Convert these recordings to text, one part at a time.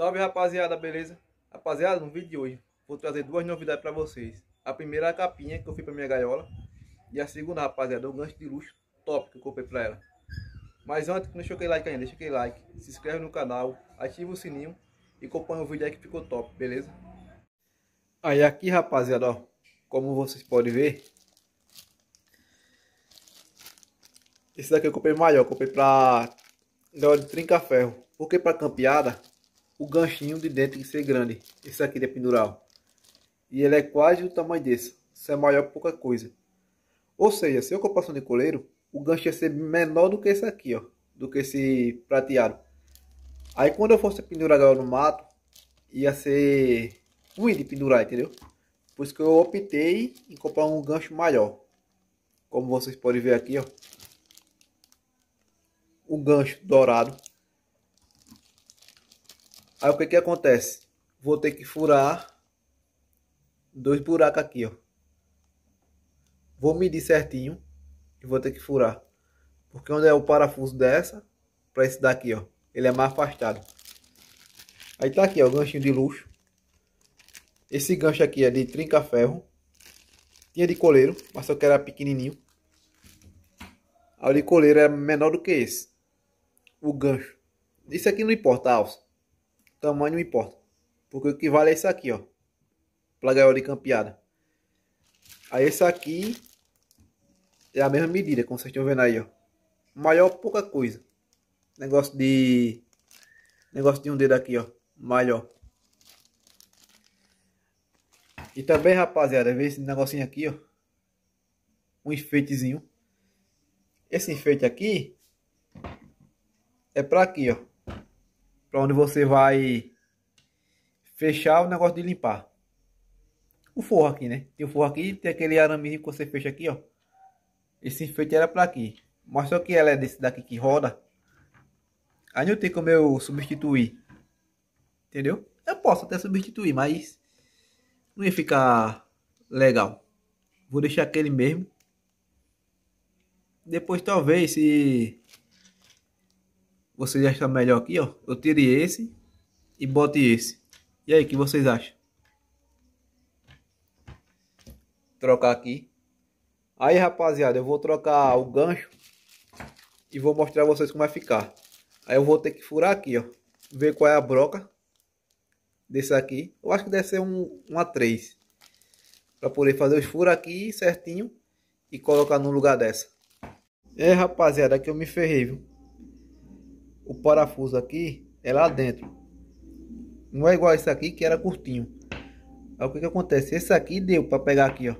Salve rapaziada, beleza? Rapaziada, no vídeo de hoje vou trazer duas novidades para vocês. A primeira é a capinha que eu fiz para minha gaiola. E a segunda, rapaziada, é o gancho de luxo top que eu comprei para ela. Mas antes, não deixa aquele like ainda, deixa aquele like, se inscreve no canal, ativa o sininho e acompanha o vídeo aí que ficou top, beleza? Aí aqui, rapaziada, ó, como vocês podem ver, esse daqui eu comprei maior, comprei para gaiola de trinca-ferro. Porque para campeada, o ganchinho de dentro tem que ser grande. Esse aqui de pendural. E ele é quase o tamanho desse. isso é maior, pouca coisa. Ou seja, se eu comprar um de coleiro, o gancho ia ser menor do que esse aqui, ó. Do que esse prateado. Aí quando eu fosse pendurar agora no mato, ia ser ruim de pendurar, entendeu? Por isso que eu optei em comprar um gancho maior. Como vocês podem ver aqui, ó. o gancho dourado. Aí o que que acontece? Vou ter que furar dois buracos aqui, ó. Vou medir certinho e vou ter que furar. Porque onde é o parafuso dessa, para esse daqui, ó. Ele é mais afastado. Aí tá aqui, ó, o ganchinho de luxo. Esse gancho aqui é de trinca-ferro. Tinha de coleiro, mas só que era pequenininho. A de coleiro é menor do que esse. O gancho. Isso aqui não importa, alça. Tamanho não importa. Porque o que vale é isso aqui, ó. Pra gaiola de campeada. Aí esse aqui é a mesma medida, como vocês estão vendo aí, ó. Maior pouca coisa. Negócio de... Negócio de um dedo aqui, ó. Maior. E também, rapaziada, vê esse negocinho aqui, ó. Um enfeitezinho. Esse enfeite aqui é pra aqui, ó para onde você vai fechar o negócio de limpar. O forro aqui, né? Tem o forro aqui, tem aquele aramezinho que você fecha aqui, ó. Esse enfeite era para aqui. Mas só que ela é desse daqui que roda. Aí não tem como eu substituir. Entendeu? Eu posso até substituir, mas não ia ficar legal. Vou deixar aquele mesmo. Depois talvez se vocês acham melhor aqui, ó? Eu tire esse e bote esse. E aí, o que vocês acham? Trocar aqui. Aí, rapaziada, eu vou trocar o gancho e vou mostrar a vocês como vai é ficar. Aí eu vou ter que furar aqui, ó. Ver qual é a broca desse aqui. Eu acho que deve ser um, uma 3. Pra poder fazer os furos aqui certinho e colocar no lugar dessa. É, rapaziada, aqui eu me ferrei, viu? o parafuso aqui é lá dentro. Não é igual esse aqui que era curtinho. Aí o que que acontece? Esse aqui deu para pegar aqui, ó.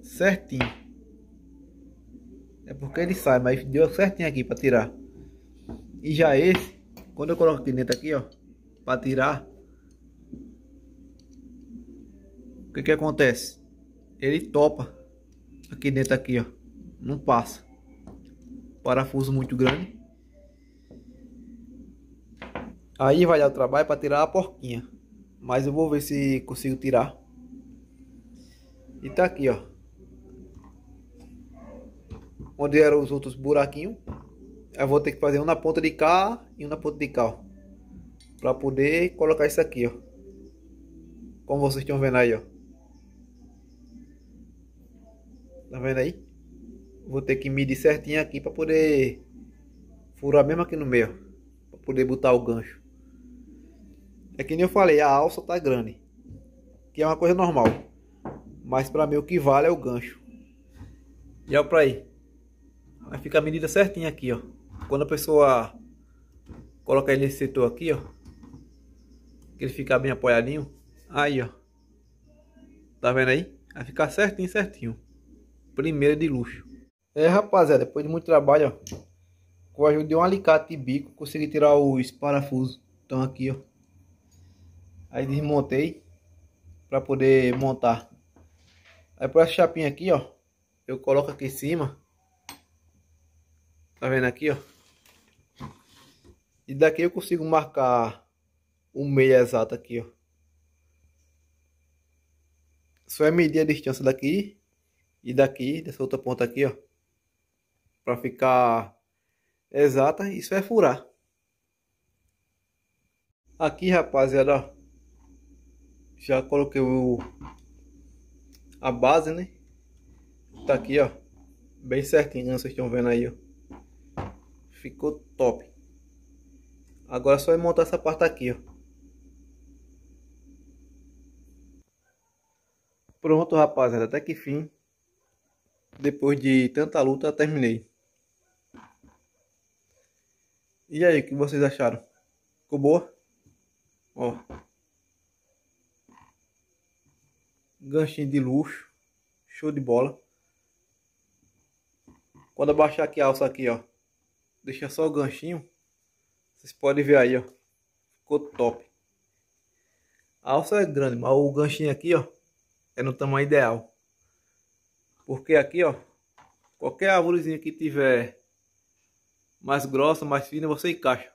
Certinho. É porque ele sai, mas deu certinho aqui para tirar. E já esse, quando eu coloco aqui dentro aqui, ó, para tirar, o que que acontece? Ele topa aqui dentro aqui, ó. Não passa. Parafuso muito grande. Aí vai dar o trabalho para tirar a porquinha. Mas eu vou ver se consigo tirar. E tá aqui, ó. Onde eram os outros buraquinhos. Eu vou ter que fazer um na ponta de cá e um na ponta de cá, ó. Pra poder colocar isso aqui, ó. Como vocês estão vendo aí, ó. Tá vendo aí? Vou ter que medir certinho aqui pra poder furar mesmo aqui no meio, ó. Pra poder botar o gancho. É que nem eu falei, a alça tá grande. Que é uma coisa normal. Mas para mim o que vale é o gancho. E olha pra aí. Aí fica a medida certinha aqui, ó. Quando a pessoa coloca ele nesse setor aqui, ó. Que ele fica bem apoiadinho. Aí, ó. Tá vendo aí? Vai ficar certinho, certinho. Primeira de luxo. É, rapaziada, depois de muito trabalho, ó. Com a ajuda de um alicate e bico, consegui tirar os parafusos. Estão aqui, ó. Aí desmontei para poder montar. Aí para essa chapinha aqui, ó, eu coloco aqui em cima. Tá vendo aqui, ó? E daqui eu consigo marcar o meio exato aqui, ó. Só é medir a distância daqui e daqui, dessa outra ponta aqui, ó. Pra ficar exata, isso é furar. Aqui, rapaziada, ó. Já coloquei o, a base, né? Tá aqui, ó. Bem certinho, né? vocês estão vendo aí, ó. Ficou top. Agora é só montar essa parte aqui, ó. Pronto, rapaziada, até que fim. Depois de tanta luta, terminei. E aí, o que vocês acharam? Ficou boa? Ó. Ganchinho de luxo. Show de bola. Quando abaixar aqui a alça aqui, ó. Deixa só o ganchinho. Vocês podem ver aí, ó. Ficou top. A alça é grande, mas o ganchinho aqui, ó. É no tamanho ideal. Porque aqui, ó. Qualquer árvorezinha que tiver mais grossa, mais fina, você encaixa.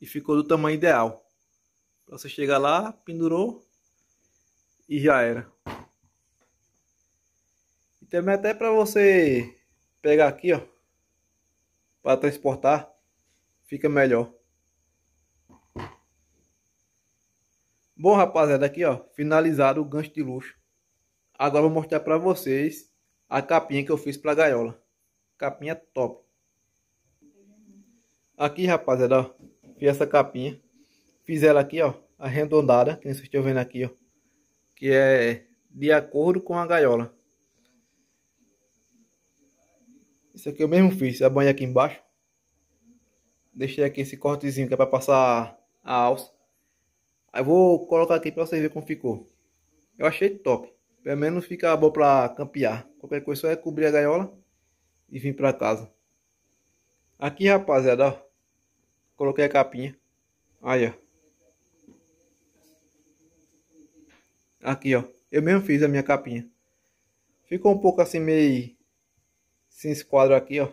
E ficou do tamanho ideal. para você chegar lá, pendurou, e já era. E também até para você pegar aqui, ó, para transportar, fica melhor. Bom, rapaziada, aqui ó, finalizado o gancho de luxo. Agora vou mostrar para vocês a capinha que eu fiz para gaiola. Capinha top. Aqui, rapaziada, ó, fiz essa capinha. Fiz ela aqui, ó, arredondada, que vocês estão vendo aqui, ó que é de acordo com a gaiola. Isso aqui eu mesmo fiz, a banha aqui embaixo. Deixei aqui esse cortezinho que é para passar a alça. Aí vou colocar aqui para vocês verem como ficou. Eu achei top. Pelo menos fica bom para campear. Qualquer coisa só é cobrir a gaiola e vir para casa. Aqui, rapaziada, ó. Coloquei a capinha. Aí, ó. Aqui, ó. Eu mesmo fiz a minha capinha. Ficou um pouco assim meio... Sem esquadro aqui, ó.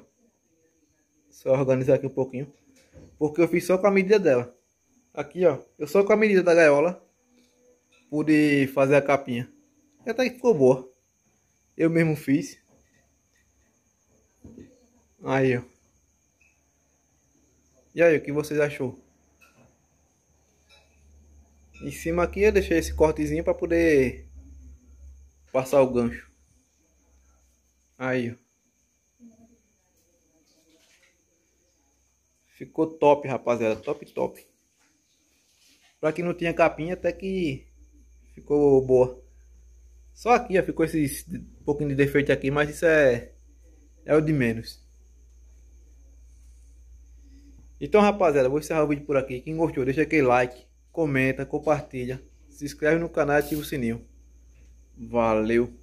Só organizar aqui um pouquinho. Porque eu fiz só com a medida dela. Aqui, ó. Eu só com a medida da gaiola. Pude fazer a capinha. E até que ficou boa. Eu mesmo fiz. Aí, ó. E aí, o que vocês achou? em cima aqui eu deixei esse cortezinho para poder passar o gancho. Aí, ó. Ficou top, rapaziada. Top, top. Pra quem não tinha capinha, até que ficou boa. Só aqui, ó, ficou esse pouquinho de defeito aqui, mas isso é, é o de menos. Então, rapaziada, vou encerrar o vídeo por aqui. Quem gostou, deixa aquele like comenta, compartilha, se inscreve no canal e ativa o sininho. Valeu!